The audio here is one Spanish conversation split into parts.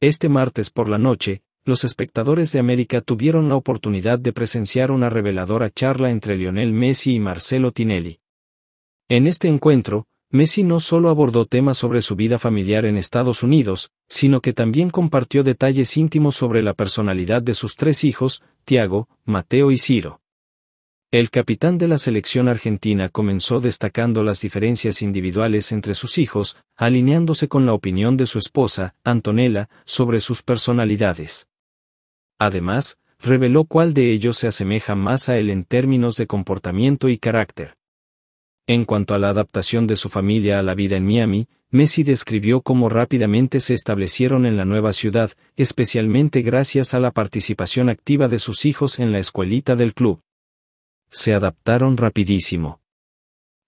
Este martes por la noche, los espectadores de América tuvieron la oportunidad de presenciar una reveladora charla entre Lionel Messi y Marcelo Tinelli. En este encuentro, Messi no solo abordó temas sobre su vida familiar en Estados Unidos, sino que también compartió detalles íntimos sobre la personalidad de sus tres hijos, Tiago, Mateo y Ciro. El capitán de la selección argentina comenzó destacando las diferencias individuales entre sus hijos, alineándose con la opinión de su esposa, Antonella, sobre sus personalidades. Además, reveló cuál de ellos se asemeja más a él en términos de comportamiento y carácter. En cuanto a la adaptación de su familia a la vida en Miami, Messi describió cómo rápidamente se establecieron en la nueva ciudad, especialmente gracias a la participación activa de sus hijos en la escuelita del club se adaptaron rapidísimo.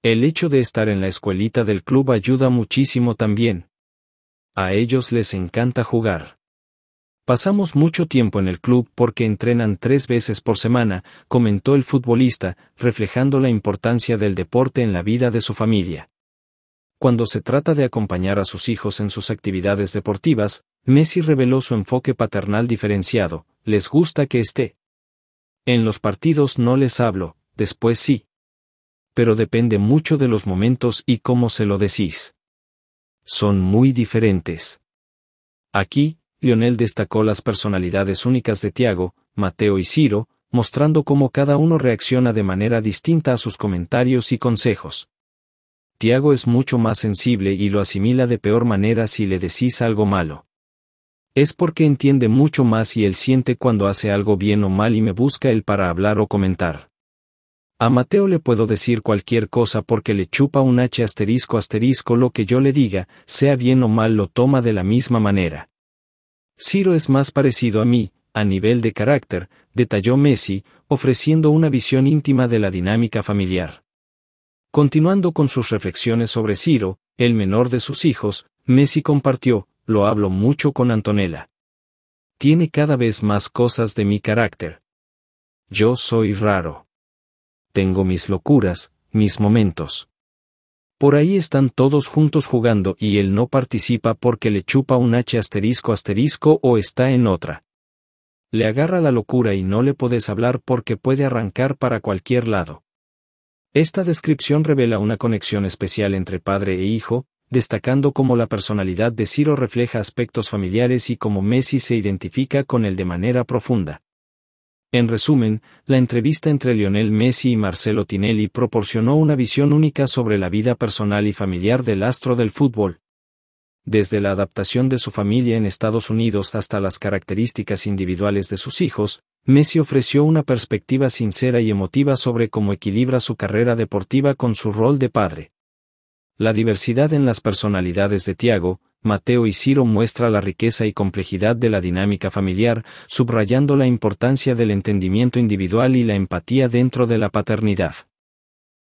El hecho de estar en la escuelita del club ayuda muchísimo también. A ellos les encanta jugar. Pasamos mucho tiempo en el club porque entrenan tres veces por semana, comentó el futbolista, reflejando la importancia del deporte en la vida de su familia. Cuando se trata de acompañar a sus hijos en sus actividades deportivas, Messi reveló su enfoque paternal diferenciado, les gusta que esté en los partidos no les hablo, después sí. Pero depende mucho de los momentos y cómo se lo decís. Son muy diferentes. Aquí, Lionel destacó las personalidades únicas de Tiago, Mateo y Ciro, mostrando cómo cada uno reacciona de manera distinta a sus comentarios y consejos. Tiago es mucho más sensible y lo asimila de peor manera si le decís algo malo. Es porque entiende mucho más y él siente cuando hace algo bien o mal y me busca él para hablar o comentar. A Mateo le puedo decir cualquier cosa porque le chupa un H asterisco asterisco lo que yo le diga, sea bien o mal lo toma de la misma manera. Ciro es más parecido a mí, a nivel de carácter, detalló Messi, ofreciendo una visión íntima de la dinámica familiar. Continuando con sus reflexiones sobre Ciro, el menor de sus hijos, Messi compartió, lo hablo mucho con Antonella. Tiene cada vez más cosas de mi carácter. Yo soy raro. Tengo mis locuras, mis momentos. Por ahí están todos juntos jugando y él no participa porque le chupa un H asterisco asterisco o está en otra. Le agarra la locura y no le puedes hablar porque puede arrancar para cualquier lado. Esta descripción revela una conexión especial entre padre e hijo, destacando cómo la personalidad de Ciro refleja aspectos familiares y cómo Messi se identifica con él de manera profunda. En resumen, la entrevista entre Lionel Messi y Marcelo Tinelli proporcionó una visión única sobre la vida personal y familiar del astro del fútbol. Desde la adaptación de su familia en Estados Unidos hasta las características individuales de sus hijos, Messi ofreció una perspectiva sincera y emotiva sobre cómo equilibra su carrera deportiva con su rol de padre. La diversidad en las personalidades de Tiago, Mateo y Ciro muestra la riqueza y complejidad de la dinámica familiar, subrayando la importancia del entendimiento individual y la empatía dentro de la paternidad.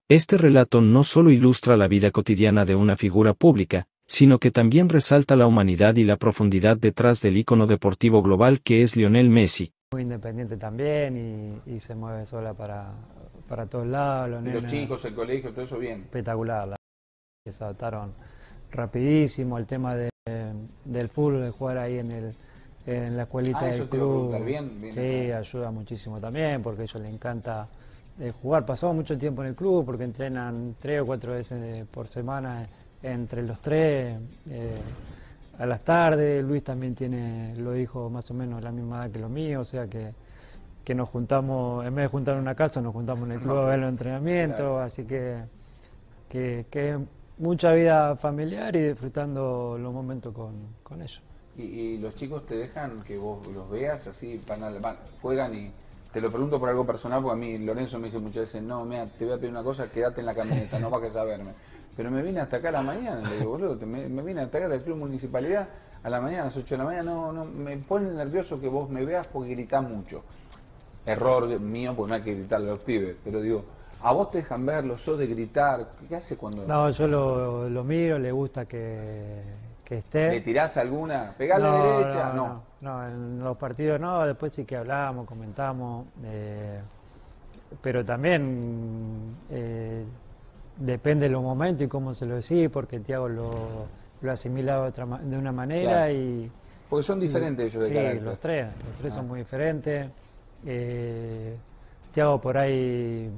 Este relato no solo ilustra la vida cotidiana de una figura pública, sino que también resalta la humanidad y la profundidad detrás del ícono deportivo global que es Lionel Messi. Muy independiente también y, se mueve sola para, para todos lados. los chicos, el colegio, todo eso bien. Espectacular que se adaptaron rapidísimo, al tema del fútbol, de jugar ahí en el en la escuelita ah, del club. sí, ayuda muchísimo también porque a ellos les encanta eh, jugar. Pasamos mucho tiempo en el club porque entrenan tres o cuatro veces eh, por semana eh, entre los tres. a las tardes, Luis también tiene, lo dijo más o menos la misma edad que lo mío, o sea que, nos juntamos, en vez de juntar en una casa, nos juntamos en el club a ver los entrenamientos, así que, que, que mucha vida familiar y disfrutando los momentos con, con ellos. ¿Y, los chicos te dejan que vos los veas así, juegan y te lo pregunto por algo personal, porque a mí Lorenzo me dice muchas veces, no, mira, te voy a pedir una cosa, quédate en la camioneta, no vas a saberme Pero me vine hasta acá a la mañana, me, vine hasta acá del Club Municipalidad a la mañana, a las 8 de la mañana, no, no, me pone nervioso que vos me veas porque gritás mucho. Error mío, pues no hay que gritarle a los pibes, pero digo, ¿A vos te dejan verlo? yo de gritar? ¿Qué hace cuando.? No, yo lo, miro, le gusta que, esté. ¿Le tirás alguna? ¿Pegás la derecha? No no. en los partidos no, después sí que hablábamos, comentamos. Eh, pero también eh, depende de los momentos y cómo se lo decís, porque Tiago lo, lo asimila de, una manera y. Porque son diferentes ellos de sí, los tres, los tres son ah. muy diferentes. Eh, Tiago por ahí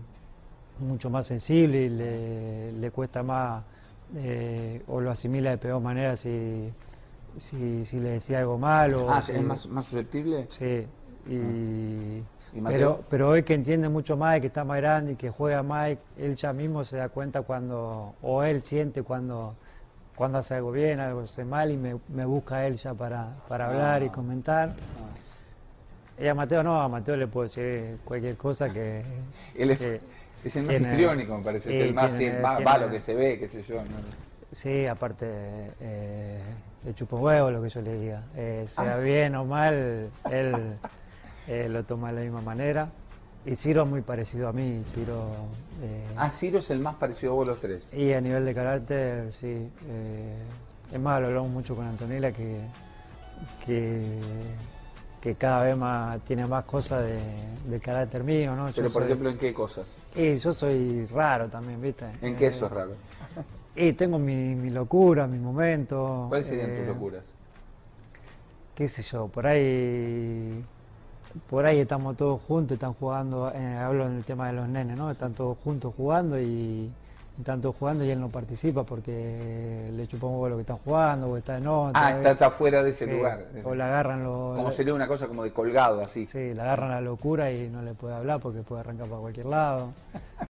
mucho más sensible y le, cuesta más eh, o lo asimila de peor manera si, si, le decía algo malo. Ah, es más, susceptible. Sí. Y, ah. pero, pero hoy que entiende mucho más y que está más grande y que juega más, él ya mismo se da cuenta cuando, o él siente cuando, cuando hace algo bien, algo hace mal y me, busca él ya para, para hablar y ah. comentar. Ella Y a Mateo no, a Mateo le puedo decir cualquier cosa que... él que es el más histriónico, me parece, es el más, malo que se ve, qué sé yo. Sí, aparte, eh, le chupo huevo lo que yo le diga. Eh, sea ah. bien o mal, él eh, lo toma de la misma manera. Y Ciro es muy parecido a mí, Ciro... ah, Ciro es el más parecido a vos los tres. Y a nivel de carácter, sí. es más, lo hablamos mucho con Antonella que que cada vez más tiene más cosas de, carácter mío, ¿no? Pero por ejemplo, ¿en qué cosas? yo soy raro también, ¿viste? ¿En qué eh, sos raro? tengo mi, mi locura, mis momentos. ¿Cuáles serían tus eh, locuras? Qué sé yo, por ahí por ahí estamos todos juntos, están jugando, eh, hablo en el tema de los nenes, ¿no? Están todos juntos jugando y, tanto jugando y él no participa porque le chupamos lo que están jugando o está en otra. Ah, está, está, fuera de ese lugar. O le agarran los. Como sería una cosa como de colgado así. Sí, le agarran la locura y no le puede hablar porque puede arrancar para cualquier lado.